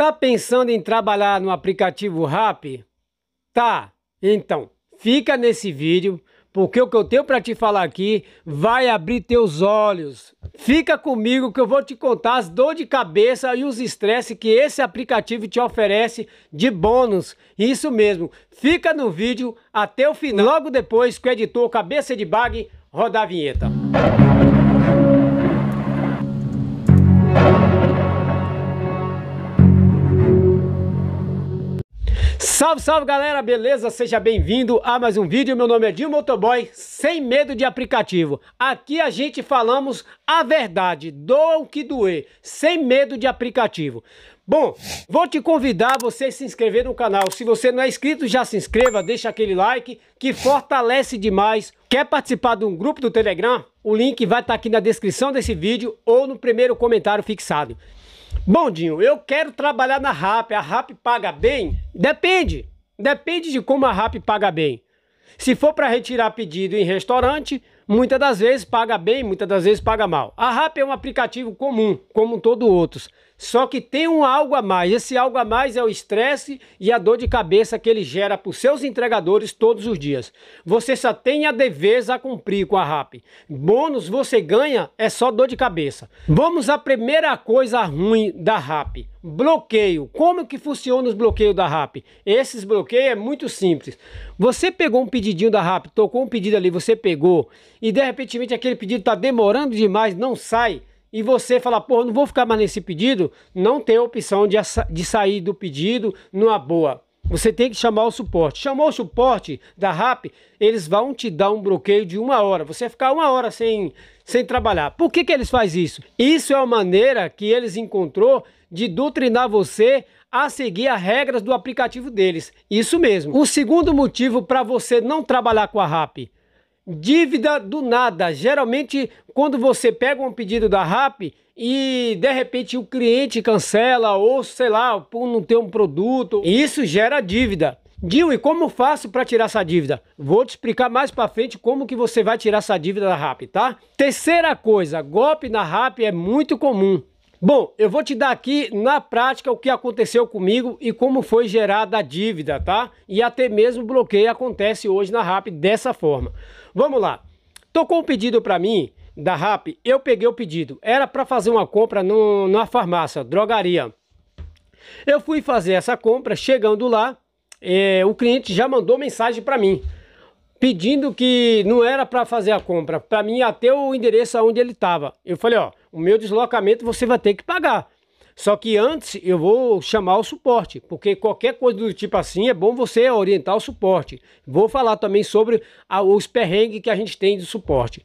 Tá pensando em trabalhar no aplicativo Rap? Tá, então fica nesse vídeo, porque o que eu tenho para te falar aqui vai abrir teus olhos. Fica comigo que eu vou te contar as dores de cabeça e os estresses que esse aplicativo te oferece de bônus. Isso mesmo, fica no vídeo até o final. Logo depois que o editor Cabeça de Bag rodar a vinheta. Música Salve, salve galera, beleza? Seja bem-vindo a mais um vídeo. Meu nome é Di Motoboy, sem medo de aplicativo. Aqui a gente falamos a verdade, doa o que doer, sem medo de aplicativo. Bom, vou te convidar a se inscrever no canal. Se você não é inscrito, já se inscreva, deixa aquele like que fortalece demais. Quer participar de um grupo do Telegram? O link vai estar aqui na descrição desse vídeo ou no primeiro comentário fixado. Bom, Dinho, eu quero trabalhar na RAP. A RAP paga bem? Depende. Depende de como a RAP paga bem. Se for para retirar pedido em restaurante, muitas das vezes paga bem, muitas das vezes paga mal. A RAP é um aplicativo comum, como todos outros. Só que tem um algo a mais. Esse algo a mais é o estresse e a dor de cabeça que ele gera para os seus entregadores todos os dias. Você só tem a dever a cumprir com a RAP. Bônus você ganha é só dor de cabeça. Vamos à primeira coisa ruim da RAP. Bloqueio. Como que funciona os bloqueios da RAP? Esses bloqueios é muito simples. Você pegou um pedidinho da RAP, tocou um pedido ali, você pegou e de repente aquele pedido está demorando demais, não sai e você fala, pô, não vou ficar mais nesse pedido, não tem opção de, de sair do pedido numa boa. Você tem que chamar o suporte. Chamou o suporte da RAP, eles vão te dar um bloqueio de uma hora. Você vai ficar uma hora sem, sem trabalhar. Por que, que eles fazem isso? Isso é uma maneira que eles encontrou de doutrinar você a seguir as regras do aplicativo deles. Isso mesmo. O segundo motivo para você não trabalhar com a RAP dívida do nada. Geralmente, quando você pega um pedido da RAP e de repente o cliente cancela ou sei lá, por não ter um produto, isso gera dívida. Dil, e como faço para tirar essa dívida? Vou te explicar mais para frente como que você vai tirar essa dívida da RAP, tá? Terceira coisa, golpe na RAP é muito comum. Bom, eu vou te dar aqui na prática o que aconteceu comigo e como foi gerada a dívida, tá? E até mesmo bloqueio acontece hoje na RAP dessa forma. Vamos lá. Tocou um pedido para mim da RAP, eu peguei o pedido. Era para fazer uma compra no, numa farmácia, drogaria. Eu fui fazer essa compra, chegando lá, é, o cliente já mandou mensagem para mim pedindo que não era para fazer a compra, para mim até o endereço aonde ele estava. Eu falei, ó, o meu deslocamento você vai ter que pagar. Só que antes eu vou chamar o suporte, porque qualquer coisa do tipo assim é bom você orientar o suporte. Vou falar também sobre a, os perrengues que a gente tem de suporte.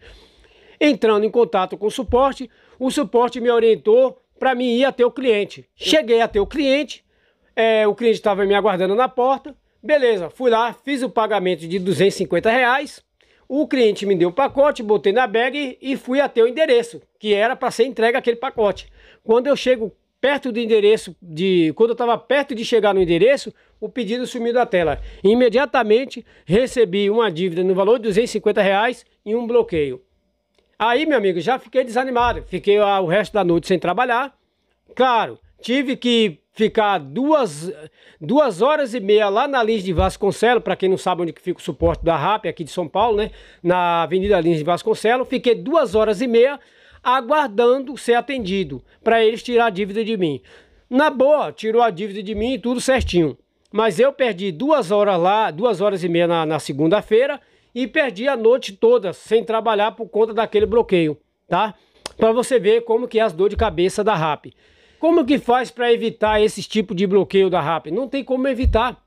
Entrando em contato com o suporte, o suporte me orientou para mim ir até o cliente. Cheguei até o cliente, é, o cliente estava me aguardando na porta. Beleza, fui lá, fiz o pagamento de 250 reais. O cliente me deu o pacote, botei na bag e fui até o endereço, que era para ser entregue aquele pacote. Quando eu chego perto do endereço, de quando eu estava perto de chegar no endereço, o pedido sumiu da tela. E imediatamente recebi uma dívida no valor de 250 reais e um bloqueio. Aí, meu amigo, já fiquei desanimado. Fiquei o resto da noite sem trabalhar. Claro, tive que ficar duas, duas horas e meia lá na Lins de Vasconcelos, para quem não sabe onde que fica o suporte da RAP aqui de São Paulo, né? Na Avenida Lins de Vasconcelos, fiquei duas horas e meia aguardando ser atendido, para eles tirar a dívida de mim. Na boa, tirou a dívida de mim e tudo certinho. Mas eu perdi duas horas lá, duas horas e meia na, na segunda-feira, e perdi a noite toda sem trabalhar por conta daquele bloqueio, tá? Para você ver como que é as dor de cabeça da RAP. Como que faz para evitar esse tipo de bloqueio da RAP? Não tem como evitar.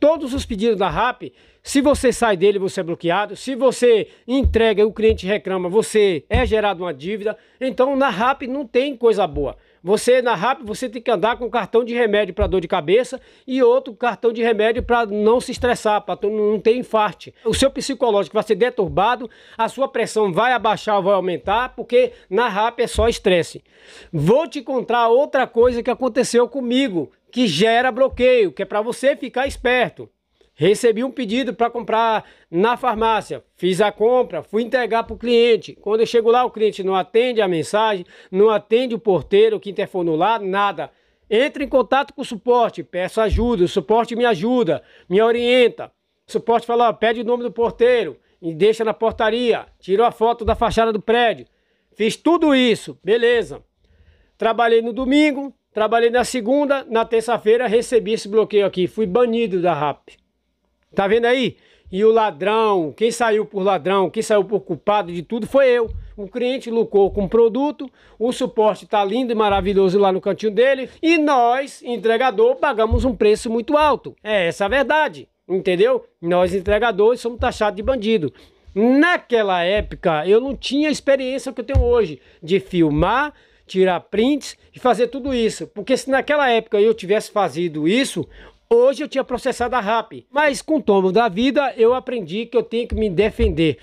Todos os pedidos da RAP, se você sai dele, você é bloqueado. Se você entrega e o cliente reclama, você é gerado uma dívida. Então na RAP não tem coisa boa. Você na RAP, você tem que andar com um cartão de remédio para dor de cabeça e outro cartão de remédio para não se estressar, para não ter infarte. O seu psicológico vai ser deturbado, a sua pressão vai abaixar ou vai aumentar, porque na RAP é só estresse. Vou te contar outra coisa que aconteceu comigo, que gera bloqueio, que é para você ficar esperto. Recebi um pedido para comprar na farmácia, fiz a compra, fui entregar para o cliente. Quando eu chego lá, o cliente não atende a mensagem, não atende o porteiro que interfonou lá, nada. Entre em contato com o suporte, peço ajuda, o suporte me ajuda, me orienta. O suporte fala, ó, pede o nome do porteiro e deixa na portaria. Tirou a foto da fachada do prédio. Fiz tudo isso, beleza. Trabalhei no domingo, trabalhei na segunda, na terça-feira recebi esse bloqueio aqui, fui banido da RAP. Tá vendo aí? E o ladrão, quem saiu por ladrão, quem saiu por culpado de tudo foi eu. O cliente lucrou com o produto, o suporte está lindo e maravilhoso lá no cantinho dele e nós, entregador, pagamos um preço muito alto. É essa a verdade, entendeu? Nós, entregadores, somos taxados de bandido. Naquela época, eu não tinha a experiência que eu tenho hoje de filmar, tirar prints e fazer tudo isso. Porque se naquela época eu tivesse fazido isso, Hoje eu tinha processado a RAP, mas com o tomo da vida eu aprendi que eu tenho que me defender.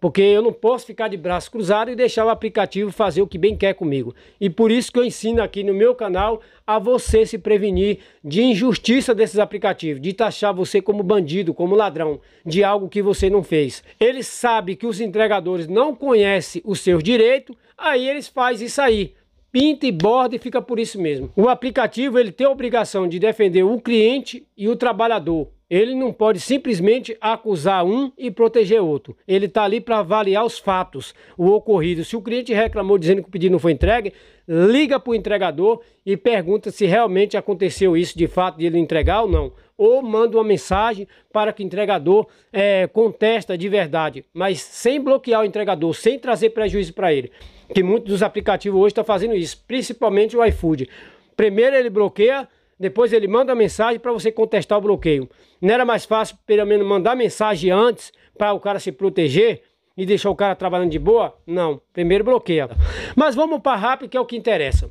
Porque eu não posso ficar de braço cruzado e deixar o aplicativo fazer o que bem quer comigo. E por isso que eu ensino aqui no meu canal a você se prevenir de injustiça desses aplicativos, de taxar você como bandido, como ladrão, de algo que você não fez. Eles sabem que os entregadores não conhecem os seus direitos, aí eles fazem isso aí pinta e borda e fica por isso mesmo. O aplicativo ele tem a obrigação de defender o cliente e o trabalhador. Ele não pode simplesmente acusar um e proteger outro. Ele está ali para avaliar os fatos, o ocorrido. Se o cliente reclamou dizendo que o pedido não foi entregue, liga para o entregador e pergunta se realmente aconteceu isso de fato de ele entregar ou não. Ou manda uma mensagem para que o entregador é, contesta de verdade, mas sem bloquear o entregador, sem trazer prejuízo para ele. Que muitos dos aplicativos hoje estão tá fazendo isso, principalmente o iFood. Primeiro ele bloqueia depois ele manda mensagem para você contestar o bloqueio. Não era mais fácil, pelo menos, mandar mensagem antes para o cara se proteger e deixar o cara trabalhando de boa? Não. Primeiro bloqueia. Mas vamos para RAP, que é o que interessa.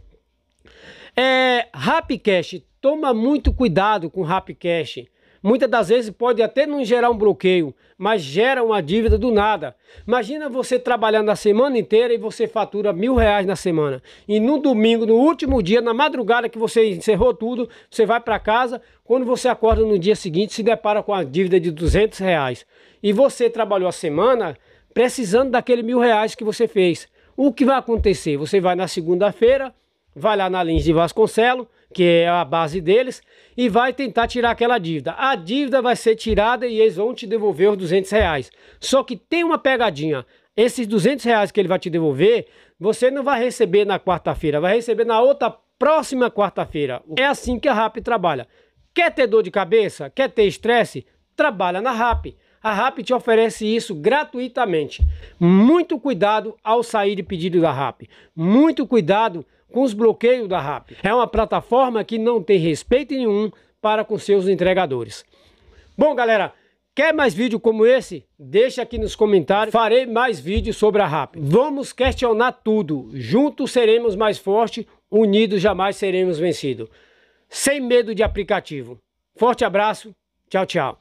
É, cash, toma muito cuidado com cash. Muitas das vezes pode até não gerar um bloqueio, mas gera uma dívida do nada. Imagina você trabalhando a semana inteira e você fatura mil reais na semana. E no domingo, no último dia, na madrugada que você encerrou tudo, você vai para casa. Quando você acorda no dia seguinte, se depara com a dívida de 200 reais. E você trabalhou a semana precisando daquele mil reais que você fez. O que vai acontecer? Você vai na segunda-feira, vai lá na Lins de Vasconcelos, que é a base deles, e vai tentar tirar aquela dívida. A dívida vai ser tirada e eles vão te devolver os 200 reais. Só que tem uma pegadinha. Esses 200 reais que ele vai te devolver, você não vai receber na quarta-feira, vai receber na outra próxima quarta-feira. É assim que a RAP trabalha. Quer ter dor de cabeça? Quer ter estresse? Trabalha na RAP. A RAP te oferece isso gratuitamente. Muito cuidado ao sair de pedido da RAP. Muito cuidado com os bloqueios da RAP. É uma plataforma que não tem respeito nenhum para com seus entregadores. Bom, galera, quer mais vídeo como esse? Deixa aqui nos comentários. Farei mais vídeos sobre a RAP. Vamos questionar tudo. Juntos seremos mais fortes, unidos jamais seremos vencidos. Sem medo de aplicativo. Forte abraço. Tchau, tchau.